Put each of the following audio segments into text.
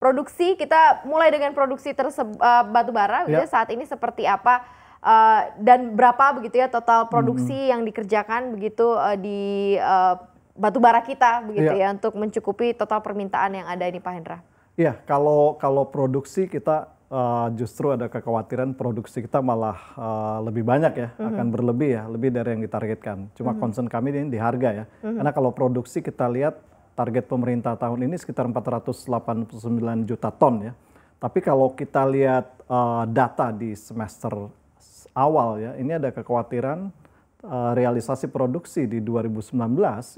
produksi kita mulai dengan produksi tersebut uh, eh, batu bara ya. Gitu ya. saat ini seperti apa uh, dan berapa begitu ya total produksi hmm. yang dikerjakan begitu uh, di uh, batu bara kita begitu ya. ya untuk mencukupi total permintaan yang ada ini Pak Hendra. Iya, kalau kalau produksi kita uh, justru ada kekhawatiran produksi kita malah uh, lebih banyak ya, mm -hmm. akan berlebih ya, lebih dari yang ditargetkan. Cuma mm -hmm. concern kami ini di harga ya. Mm -hmm. Karena kalau produksi kita lihat target pemerintah tahun ini sekitar 489 juta ton ya. Tapi kalau kita lihat uh, data di semester awal ya, ini ada kekhawatiran uh, realisasi produksi di 2019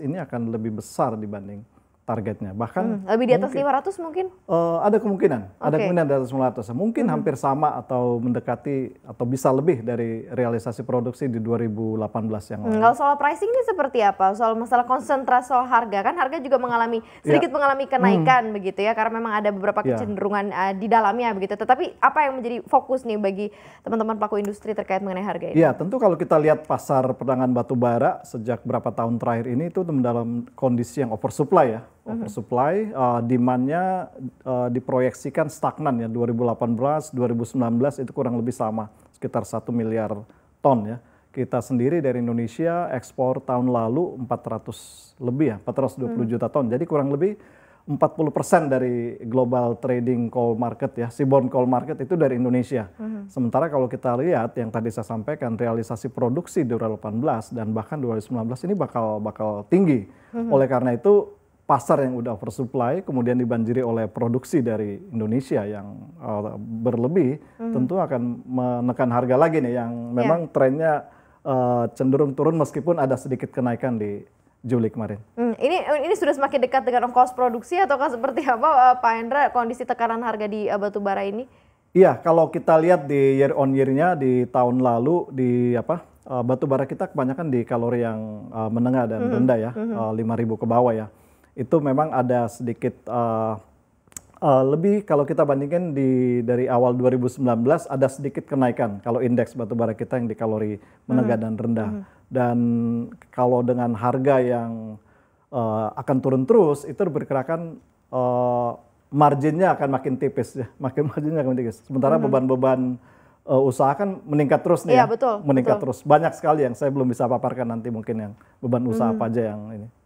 ini akan lebih besar dibanding targetnya. Bahkan hmm, lebih di atas mungkin, 500 mungkin? Uh, ada kemungkinan, okay. ada kemungkinan di atas 500. Mungkin hmm. hampir sama atau mendekati atau bisa lebih dari realisasi produksi di 2018 yang lalu. Hmm, kalau soal pricing ini seperti apa? Soal masalah konsentrasi soal harga kan harga juga mengalami iya. sedikit yeah. mengalami hmm. kenaikan hmm. begitu ya karena memang ada beberapa iya. kecenderungan yeah. uh, di dalamnya begitu. Tetapi apa yang menjadi fokus nih bagi teman-teman pelaku industri terkait mengenai harga ini? Ya, yeah, tentu kalau kita lihat pasar perdagangan batu bara sejak berapa tahun terakhir ini itu dalam kondisi yang oversupply ya Oh, mm-hmm. supply, uh, demandnya uh, diproyeksikan stagnan ya 2018, 2019 itu kurang lebih sama sekitar satu miliar ton ya. Kita sendiri dari Indonesia ekspor tahun lalu 400 lebih ya 420 hmm. juta ton. Jadi kurang lebih 40% persen dari global trading coal market ya, seaborne coal market itu dari Indonesia. Mm-hmm. Sementara kalau kita lihat yang tadi saya sampaikan realisasi produksi 2018 dan bahkan 2019 ini bakal bakal tinggi. Mm-hmm. Oleh karena itu pasar yang udah oversupply, kemudian dibanjiri oleh produksi dari Indonesia yang uh, berlebih, mm. tentu akan menekan harga lagi nih yang ya. memang yeah. trennya uh, cenderung turun meskipun ada sedikit kenaikan di Juli kemarin. Hmm, ini ini sudah semakin dekat dengan ongkos produksi ataukah seperti apa eh, Pak Hendra kondisi tekanan harga di uh, batubara ini? Iya, kalau kita lihat di year on year-nya di tahun lalu di apa uh, batubara kita kebanyakan di kalori yang uh, menengah dan hmm. rendah ya, mm -hmm. uh, 5.000 ke bawah ya itu memang ada sedikit uh, uh, lebih kalau kita bandingkan di dari awal 2019 ada sedikit kenaikan kalau indeks batubara kita yang di kalori menengah hmm. dan rendah hmm. dan kalau dengan harga yang uh, akan turun terus itu berkerakan uh, marginnya akan makin tipis ya makin marginnya akan tipis sementara hmm. beban-beban hmm. Uh, usaha kan meningkat terus nih, iya, ya. betul, meningkat betul. terus banyak sekali yang saya belum bisa paparkan nanti mungkin yang beban usaha hmm. apa aja yang ini.